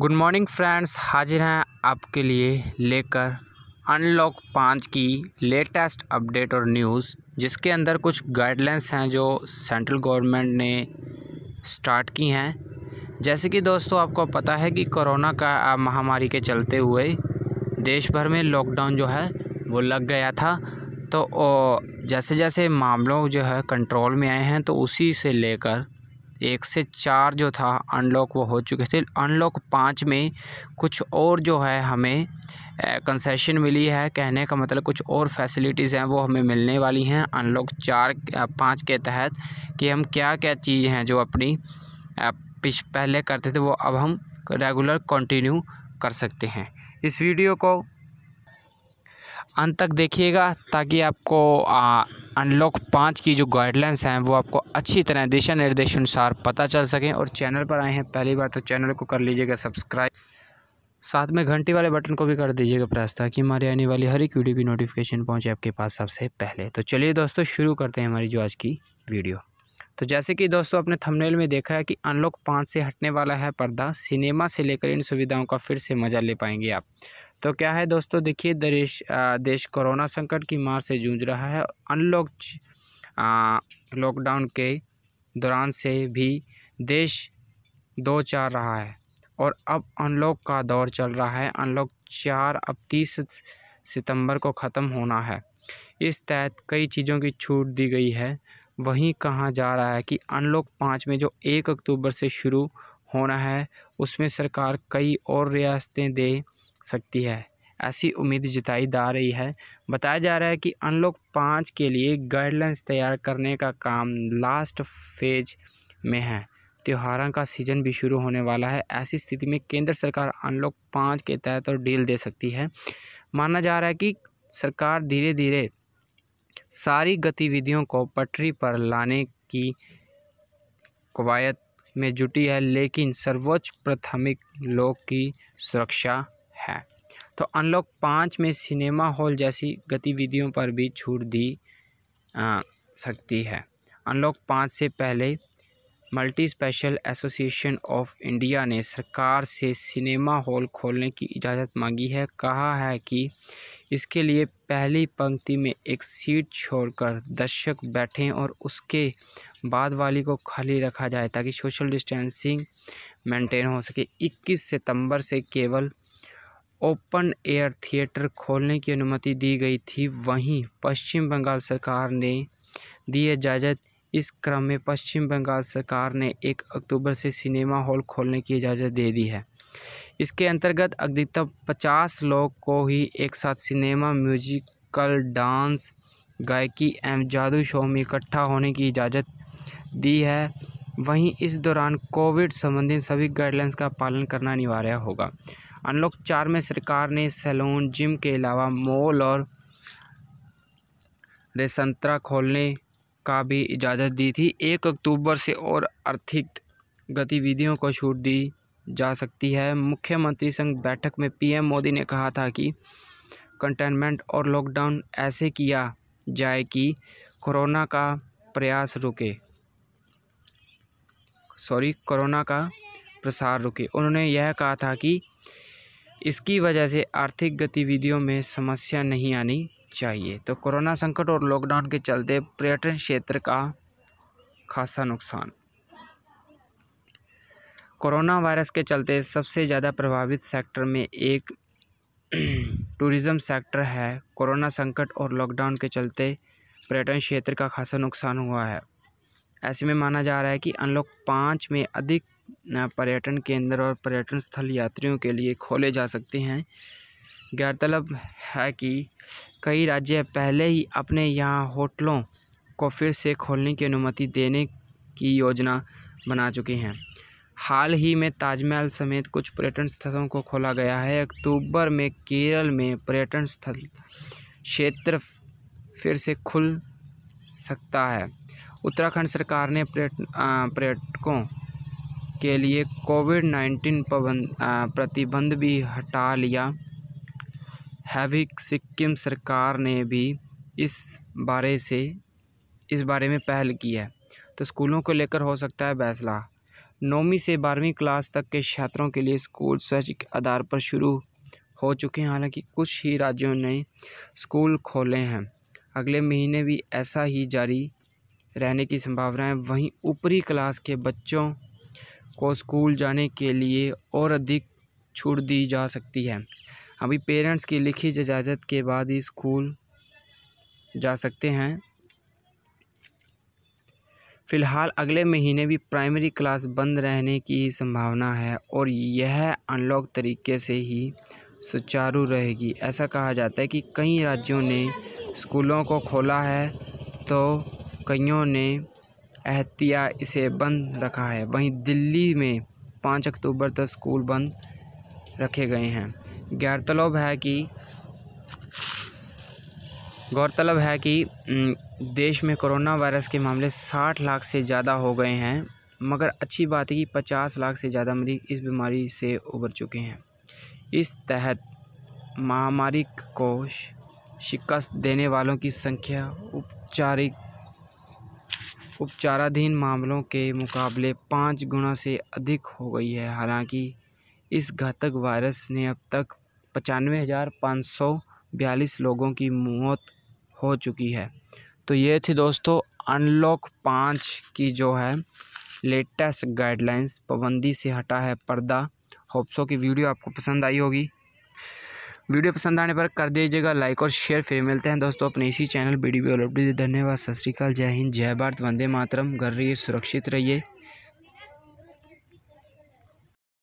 good morning friends हाजिर हैं आपके लिए लेकर अनलॉक पाँच की लेटेस्ट अपडेट और न्यूज़ जिसके अंदर कुछ गाइडलाइंस हैं जो सेंट्रल गवर्नमेंट ने स्टार्ट की हैं जैसे कि दोस्तों आपको पता है कि कोरोना का महामारी के चलते हुए देश भर में लॉकडाउन जो है वो लग गया था तो जैसे जैसे मामलों जो है कंट्रोल में आए हैं तो उसी से लेकर एक से चार जो था अनलॉक वो हो चुके थे अनलॉक पाँच में कुछ और जो है हमें कंसेशन मिली है कहने का मतलब कुछ और फैसिलिटीज़ हैं वो हमें मिलने वाली हैं अनलॉक चार पाँच के तहत कि हम क्या क्या चीज़ हैं जो अपनी पिछ पहले करते थे वो अब हम रेगुलर कंटिन्यू कर सकते हैं इस वीडियो को अंत तक देखिएगा ताकि आपको आ, अनलॉक पाँच की जो गाइडलाइंस हैं वो आपको अच्छी तरह दिशा निर्देश अनुसार पता चल सकें और चैनल पर आए हैं पहली बार तो चैनल को कर लीजिएगा सब्सक्राइब साथ में घंटी वाले बटन को भी कर दीजिएगा प्रेस ताकि हमारी आने वाली हर एक वीडियो की नोटिफिकेशन पहुंचे आपके पास सबसे पहले तो चलिए दोस्तों शुरू करते हैं हमारी जो आज की वीडियो तो जैसे कि दोस्तों आपने थंबनेल में देखा है कि अनलॉक पाँच से हटने वाला है पर्दा सिनेमा से लेकर इन सुविधाओं का फिर से मज़ा ले पाएंगे आप तो क्या है दोस्तों देखिए देश देश कोरोना संकट की मार से जूझ रहा है अनलॉक लॉकडाउन के दौरान से भी देश दो चार रहा है और अब अनलॉक का दौर चल रहा है अनलॉक चार अब तीस सितंबर को ख़त्म होना है इस तहत कई चीज़ों की छूट दी गई है वहीं कहा जा रहा है कि अनलॉक पाँच में जो एक अक्टूबर से शुरू होना है उसमें सरकार कई और रियासतें दे सकती है ऐसी उम्मीद जताई जा रही है बताया जा रहा है कि अनलॉक पाँच के लिए गाइडलाइंस तैयार करने का काम लास्ट फेज में है त्योहारों का सीजन भी शुरू होने वाला है ऐसी स्थिति में केंद्र सरकार अनलॉक पाँच के तहत और डील दे सकती है माना जा रहा है कि सरकार धीरे धीरे सारी गतिविधियों को पटरी पर लाने की कवायद में जुटी है लेकिन सर्वोच्च प्राथमिक लोक की सुरक्षा है तो अनलॉक पाँच में सिनेमा हॉल जैसी गतिविधियों पर भी छूट दी आ, सकती है अनलॉक पाँच से पहले multi special association of India ने सरकार से सिनेमा हॉल खोलने की इजाज़त मांगी है कहा है कि इसके लिए पहली पंक्ति में एक सीट छोड़कर दर्शक बैठें और उसके बाद वाली को खाली रखा जाए ताकि सोशल डिस्टेंसिंग मेंटेन हो सके 21 सितंबर से केवल ओपन एयर थिएटर खोलने की अनुमति दी गई थी वहीं पश्चिम बंगाल सरकार ने दी इजाज़त इस क्रम में पश्चिम बंगाल सरकार ने एक अक्टूबर से सिनेमा हॉल खोलने की इजाज़त दे दी है इसके अंतर्गत अधिकतम पचास लोग को ही एक साथ सिनेमा म्यूजिकल डांस गायकी एवं जादू शो में इकट्ठा होने की इजाज़त दी है वहीं इस दौरान कोविड संबंधी सभी गाइडलाइंस का पालन करना अनिवार्य होगा अनलॉक चार में सरकार ने सैलून जिम के अलावा मॉल और रेसंतरा खोलने का भी इजाज़त दी थी एक अक्टूबर से और आर्थिक गतिविधियों को छूट दी जा सकती है मुख्यमंत्री संघ बैठक में पीएम मोदी ने कहा था कि कंटेनमेंट और लॉकडाउन ऐसे किया जाए कि कोरोना का प्रयास रुके सॉरी कोरोना का प्रसार रुके उन्होंने यह कहा था कि इसकी वजह से आर्थिक गतिविधियों में समस्या नहीं आनी चाहिए तो कोरोना संकट और लॉकडाउन के चलते पर्यटन क्षेत्र का खासा नुकसान कोरोना वायरस के चलते सबसे ज़्यादा प्रभावित सेक्टर में एक टूरिज़्म सेक्टर है कोरोना संकट और लॉकडाउन के चलते पर्यटन क्षेत्र का खासा नुकसान हुआ है ऐसे में माना जा रहा है कि अनलॉक पाँच में अधिक पर्यटन केंद्र और पर्यटन स्थल यात्रियों के लिए खोले जा सकते हैं गौरतलब है कि कई राज्य पहले ही अपने यहाँ होटलों को फिर से खोलने की अनुमति देने की योजना बना चुके हैं हाल ही में ताजमहल समेत कुछ पर्यटन स्थलों को खोला गया है अक्टूबर में केरल में पर्यटन स्थल क्षेत्र फिर से खुल सकता है उत्तराखंड सरकार ने पर्यटकों के लिए कोविड नाइन्टीन प्रतिबंध भी हटा लिया हैविक सिक्किम सरकार ने भी इस बारे से इस बारे में पहल की है तो स्कूलों को लेकर हो सकता है फैसला नौवीं से बारहवीं क्लास तक के छात्रों के लिए स्कूल शैक्षिक आधार पर शुरू हो चुके हैं हालांकि कुछ ही राज्यों ने स्कूल खोले हैं अगले महीने भी ऐसा ही जारी रहने की संभावना है वहीं ऊपरी क्लास के बच्चों को स्कूल जाने के लिए और अधिक छूट दी जा सकती है अभी पेरेंट्स की लिखी इजाज़त के बाद ही स्कूल जा सकते हैं फ़िलहाल अगले महीने भी प्राइमरी क्लास बंद रहने की संभावना है और यह अनलॉक तरीके से ही सुचारू रहेगी ऐसा कहा जाता है कि कई राज्यों ने स्कूलों को खोला है तो कईयों ने एहतिया इसे बंद रखा है वहीं दिल्ली में पाँच अक्टूबर तक स्कूल बंद रखे गए हैं गौरतलब है कि गौरतलब है कि देश में कोरोना वायरस के मामले 60 लाख से ज़्यादा हो गए हैं मगर अच्छी बात है कि 50 लाख से ज़्यादा मरीज इस बीमारी से उबर चुके हैं इस तहत महामारी को शिकस्त देने वालों की संख्या उपचारिक उपचाराधीन मामलों के मुकाबले पाँच गुना से अधिक हो गई है हालांकि इस घातक वायरस ने अब तक पचानवे हज़ार पाँच सौ बयालीस लोगों की मौत हो चुकी है तो ये थी दोस्तों अनलॉक पाँच की जो है लेटेस्ट गाइडलाइंस पाबंदी से हटा है पर्दा होप्सो की वीडियो आपको पसंद आई होगी वीडियो पसंद आने पर कर दीजिएगा लाइक और शेयर फिर मिलते हैं दोस्तों अपने इसी चैनल बी डी धन्यवाद सत श्रीकाल जय हिंद जय भारत वंदे मातरम घर रहिए सुरक्षित रहिए